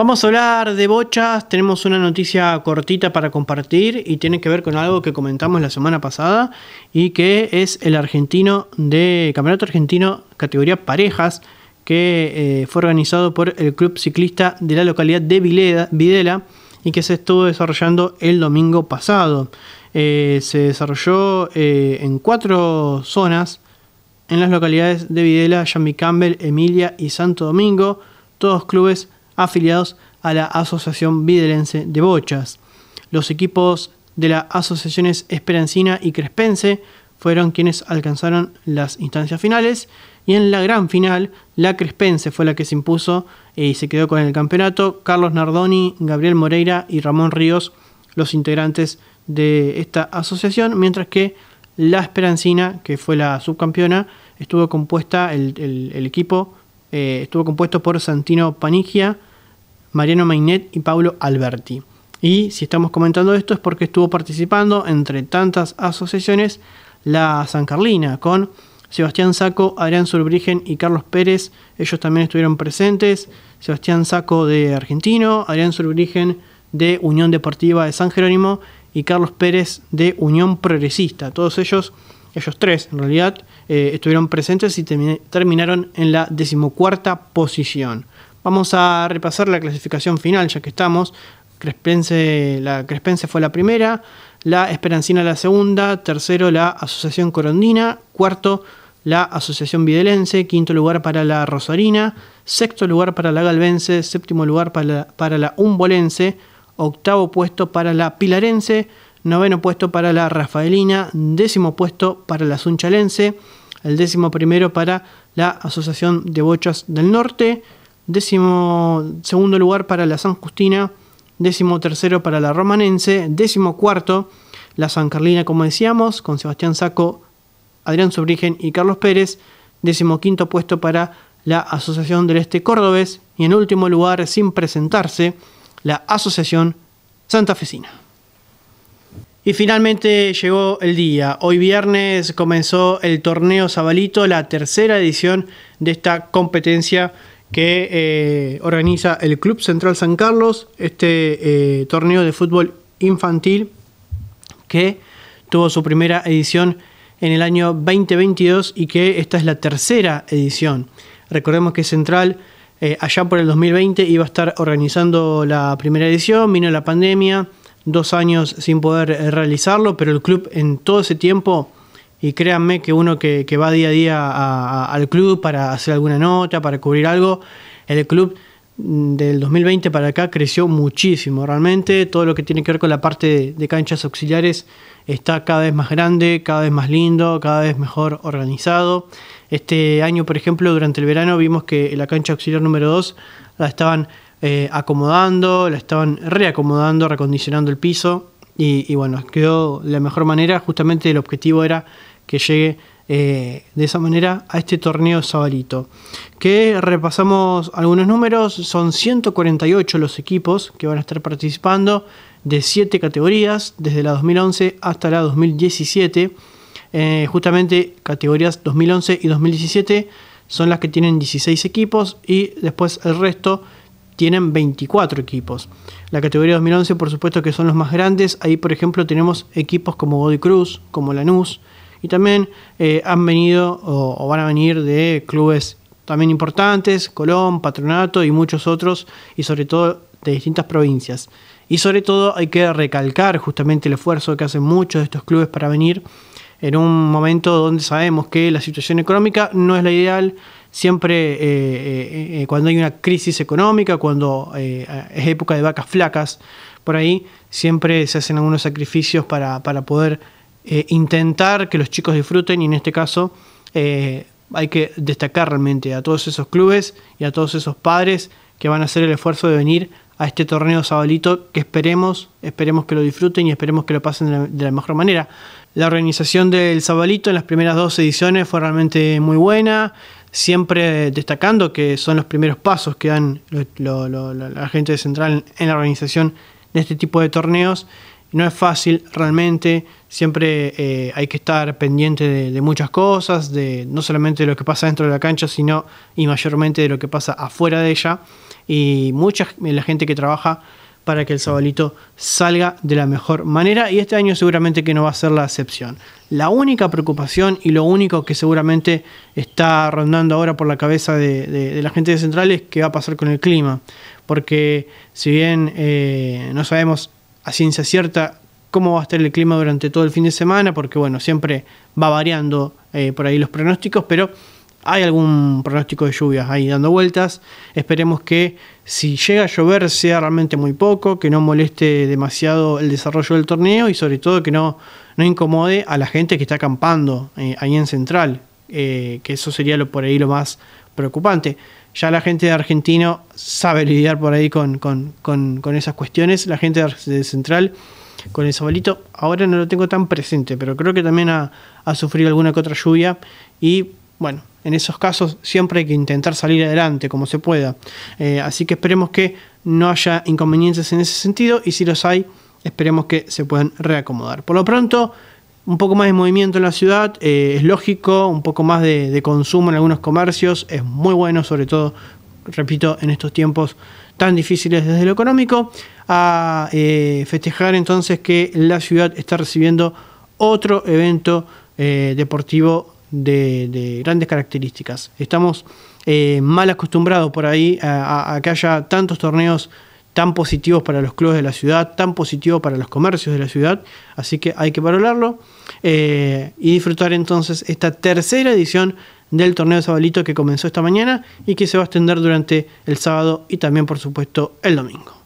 Vamos a hablar de bochas, tenemos una noticia cortita para compartir y tiene que ver con algo que comentamos la semana pasada y que es el argentino de Campeonato Argentino categoría parejas que eh, fue organizado por el Club Ciclista de la localidad de Videla y que se estuvo desarrollando el domingo pasado. Eh, se desarrolló eh, en cuatro zonas en las localidades de Videla, Yambi Campbell, Emilia y Santo Domingo, todos clubes afiliados a la Asociación Videlense de Bochas. Los equipos de las asociaciones Esperancina y Crespense fueron quienes alcanzaron las instancias finales y en la gran final la Crespense fue la que se impuso y se quedó con el campeonato. Carlos Nardoni, Gabriel Moreira y Ramón Ríos, los integrantes de esta asociación, mientras que la Esperancina, que fue la subcampeona, estuvo compuesta, el, equipo eh, estuvo compuesto por Santino Panigia, Mariano Mainet y Pablo Alberti. Y si estamos comentando esto es porque estuvo participando entre tantas asociaciones la San Carlina con Sebastián Saco, Adrián Surbrigen y Carlos Pérez. Ellos también estuvieron presentes. Sebastián Saco de Argentino, Adrián Surbrigen de Unión Deportiva de San Jerónimo y Carlos Pérez de Unión Progresista. Todos ellos, ellos tres en realidad, eh, estuvieron presentes y terminaron en la decimocuarta posición. Vamos a repasar la clasificación final, ya que estamos. Crespense, la Crespense fue la primera, la Esperancina la segunda, tercero la Asociación Corondina, cuarto la Asociación Videlense, quinto lugar para la Rosarina, sexto lugar para la Galvense, séptimo lugar para la, para la Umbolense, octavo puesto para la Pilarense, noveno puesto para la Rafaelina, décimo puesto para la Sunchalense, el décimo primero para la Asociación de Bochas del Norte, décimo segundo lugar para la San Justina, décimo tercero para la Romanense, décimo cuarto la San Carlina, como decíamos, con Sebastián Saco, Adrián Subrigen y Carlos Pérez, décimo quinto puesto para la Asociación del Este Córdobés y en último lugar, sin presentarse, la Asociación Santa Fecina. Y finalmente llegó el día. Hoy viernes comenzó el torneo Zabalito, la tercera edición de esta competencia que eh, organiza el Club Central San Carlos, este eh, torneo de fútbol infantil que tuvo su primera edición en el año 2022 y que esta es la tercera edición. Recordemos que Central eh, allá por el 2020 iba a estar organizando la primera edición, vino la pandemia, dos años sin poder realizarlo, pero el club en todo ese tiempo y créanme que uno que, va día a día a, al club para hacer alguna nota, para cubrir algo, el club mm, del 2020 para acá creció muchísimo. Realmente todo lo que tiene que ver con la parte de, canchas auxiliares está cada vez más grande, cada vez más lindo, cada vez mejor organizado. Este año, por ejemplo, durante el verano vimos que la cancha auxiliar número 2 la estaban eh, acomodando, la estaban reacomodando, recondicionando el piso. Y, y bueno, quedó de la mejor manera. Justamente el objetivo era que llegue eh, de esa manera a este torneo Sabalito. Que repasamos algunos números, son 148 los equipos que van a estar participando de 7 categorías, desde la 2011 hasta la 2017. Eh, justamente categorías 2011 y 2017 son las que tienen 16 equipos y después el resto tienen 24 equipos. La categoría 2011 por supuesto que son los más grandes, ahí por ejemplo tenemos equipos como Body Cruz, como Lanús, y también eh, han venido o, van a venir de clubes también importantes, Colón, Patronato y muchos otros, y sobre todo de distintas provincias. Y sobre todo hay que recalcar justamente el esfuerzo que hacen muchos de estos clubes para venir en un momento donde sabemos que la situación económica no es la ideal, siempre eh, eh, cuando hay una crisis económica, cuando es época de vacas flacas, por ahí siempre se hacen algunos sacrificios para, para poder eh, intentar que los chicos disfruten y en este caso eh, hay que destacar realmente a todos esos clubes y a todos esos padres que van a hacer el esfuerzo de venir a este torneo sabalito que esperemos, esperemos que lo disfruten y esperemos que lo pasen de la, mejor manera. La organización del sabalito en las primeras dos ediciones fue realmente muy buena, siempre destacando que son los primeros pasos que dan la gente de Central en la organización de este tipo de torneos no es fácil realmente, siempre eh, hay que estar pendiente de, muchas cosas, de, no solamente de lo que pasa dentro de la cancha, sino y mayormente de lo que pasa afuera de ella. Y mucha eh, la gente que trabaja para que el Sabalito salga de la mejor manera y este año seguramente que no va a ser la excepción. La única preocupación y lo único que seguramente está rondando ahora por la cabeza de, la gente de Central es qué va a pasar con el clima, porque si bien eh, no sabemos a ciencia cierta cómo va a estar el clima durante todo el fin de semana, porque bueno, siempre va variando eh, por ahí los pronósticos, pero hay algún pronóstico de lluvias ahí dando vueltas. Esperemos que si llega a llover sea realmente muy poco, que no moleste demasiado el desarrollo del torneo y sobre todo que no, no incomode a la gente que está acampando eh, ahí en Central, eh, que eso sería lo, por ahí lo más preocupante ya la gente de argentino sabe lidiar por ahí con, esas cuestiones, la gente de Central con el sabalito, ahora no lo tengo tan presente, pero creo que también ha, sufrido alguna que otra lluvia y bueno, en esos casos siempre hay que intentar salir adelante como se pueda. Eh, así que esperemos que no haya inconvenientes en ese sentido y si los hay, esperemos que se puedan reacomodar. Por lo pronto, un poco más de movimiento en la ciudad, eh, es lógico, un poco más de, consumo en algunos comercios, es muy bueno, sobre todo, repito, en estos tiempos tan difíciles desde lo económico, a eh, festejar entonces que la ciudad está recibiendo otro evento eh, deportivo de, grandes características. Estamos mal acostumbrados por ahí a, que haya tantos torneos tan positivos para los clubes de la ciudad, tan positivos para los comercios de la ciudad, así que hay que valorarlo eh, y disfrutar entonces esta tercera edición del torneo de Sabalito que comenzó esta mañana y que se va a extender durante el sábado y también por supuesto el domingo.